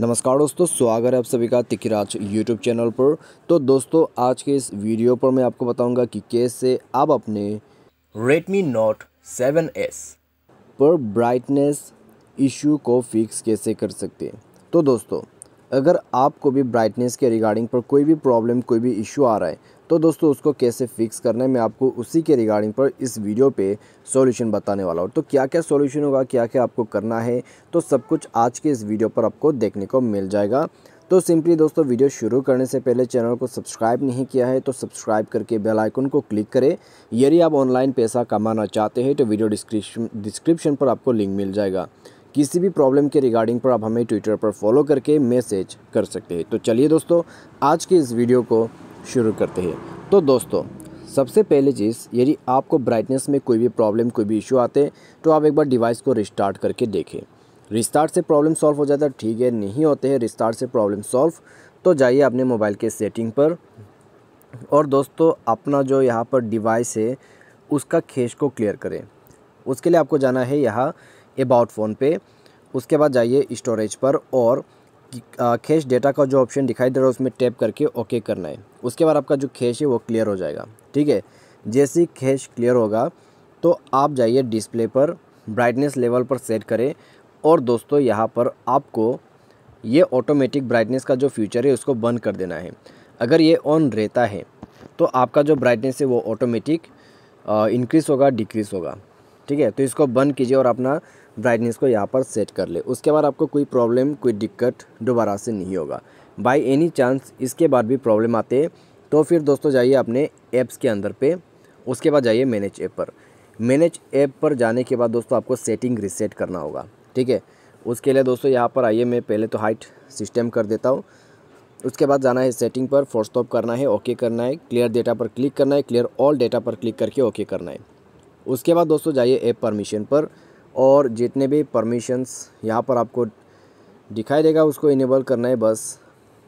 नमस्कार दोस्तों स्वागत है आप सभी का तिखिराज यूट्यूब चैनल पर तो दोस्तों आज के इस वीडियो पर मैं आपको बताऊंगा कि कैसे आप अपने Redmi Note 7s पर ब्राइटनेस इशू को फिक्स कैसे कर सकते हैं तो दोस्तों अगर आपको भी ब्राइटनेस के रिगार्डिंग पर कोई भी प्रॉब्लम कोई भी इशू आ रहा है तो दोस्तों उसको कैसे फिक्स करना है मैं आपको उसी के रिगार्डिंग पर इस वीडियो पे सॉल्यूशन बताने वाला हूँ तो क्या क्या सॉल्यूशन होगा क्या क्या आपको करना है तो सब कुछ आज के इस वीडियो पर आपको देखने को मिल जाएगा तो सिंपली दोस्तों वीडियो शुरू करने से पहले चैनल को सब्सक्राइब नहीं किया है तो सब्सक्राइब करके बेल आइकन को क्लिक करें यदि आप ऑनलाइन पैसा कमाना चाहते हैं तो वीडियो डिस्क्रिप्शन डिस्क्रिप्शन पर आपको लिंक मिल जाएगा किसी भी प्रॉब्लम के रिगार्डिंग पर आप हमें ट्विटर पर फॉलो करके मैसेज कर सकते हैं तो चलिए दोस्तों आज के इस वीडियो को शुरू करते हैं तो दोस्तों सबसे पहले चीज़ यदि आपको ब्राइटनेस में कोई भी प्रॉब्लम कोई भी इशू आते तो आप एक बार डिवाइस को रिस्टार्ट करके देखें रिस्टार्ट से प्रॉब्लम सॉल्व हो जाता है ठीक है नहीं होते हैं रिस्टार्ट से प्रॉब्लम सॉल्व तो जाइए अपने मोबाइल के सेटिंग पर और दोस्तों अपना जो यहाँ पर डिवाइस है उसका खेच को क्लियर करें उसके लिए आपको जाना है यहाँ अबाउट फ़ोन पे उसके बाद जाइए स्टोरेज पर और खेश डेटा का जो ऑप्शन दिखाई दे रहा है उसमें टैप करके ओके करना है उसके बाद आपका जो खेश है वो क्लियर हो जाएगा ठीक है जैसे ही खेश क्लियर होगा तो आप जाइए डिस्प्ले पर ब्राइटनेस लेवल पर सेट करें और दोस्तों यहाँ पर आपको ये ऑटोमेटिक ब्राइटनेस का जो फ्यूचर है उसको बंद कर देना है अगर ये ऑन रहता है तो आपका जो ब्राइटनेस है वो ऑटोमेटिक इंक्रीज़ होगा डिक्रीज़ होगा ठीक है तो इसको बंद कीजिए और अपना ब्राइटनेस को यहाँ पर सेट कर ले उसके बाद आपको कोई प्रॉब्लम कोई दिक्कत दोबारा से नहीं होगा बाई एनी चांस इसके बाद भी प्रॉब्लम आते तो फिर दोस्तों जाइए अपने ऐप्स के अंदर पे उसके बाद जाइए मैनेज ऐप पर मैनेज ऐप पर जाने के बाद दोस्तों आपको सेटिंग रिसेट करना होगा ठीक है उसके लिए दोस्तों यहाँ पर आइए मैं पहले तो हाइट सिस्टम कर देता हूँ उसके बाद जाना है सेटिंग पर फोर स्टॉप करना है ओके करना है क्लियर डेटा पर क्लिक करना है क्लियर ऑल डेटा पर क्लिक करके ओके करना है उसके बाद दोस्तों जाइए ऐप परमिशन पर और जितने भी परमिशंस यहाँ पर आपको दिखाई देगा उसको इनेबल करना है बस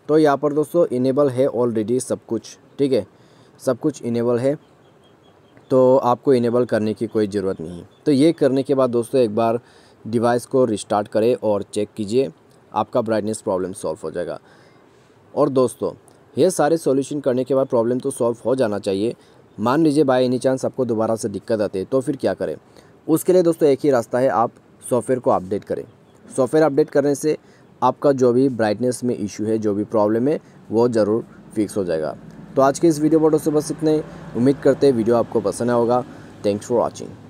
तो यहाँ पर दोस्तों इनेबल है ऑलरेडी सब कुछ ठीक है सब कुछ इनेबल है तो आपको इनेबल करने की कोई ज़रूरत नहीं तो ये करने के बाद दोस्तों एक बार डिवाइस को रिस्टार्ट करें और चेक कीजिए आपका ब्राइटनेस प्रॉब्लम सॉल्व हो जाएगा और दोस्तों ये सारे सॉल्यूशन करने के बाद प्रॉब्लम तो सॉल्व हो जाना चाहिए मान लीजिए बाई एनी चांस आपको दोबारा से दिक्कत आती है तो फिर क्या करें उसके लिए दोस्तों एक ही रास्ता है आप सॉफ्टवेयर को अपडेट करें सॉफ्टवेयर अपडेट करने से आपका जो भी ब्राइटनेस में इशू है जो भी प्रॉब्लम है वो ज़रूर फिक्स हो जाएगा तो आज के इस वीडियो पर दोस्तों बस इतने उम्मीद करते हैं वीडियो आपको पसंद आएगा थैंक्स फॉर वॉचिंग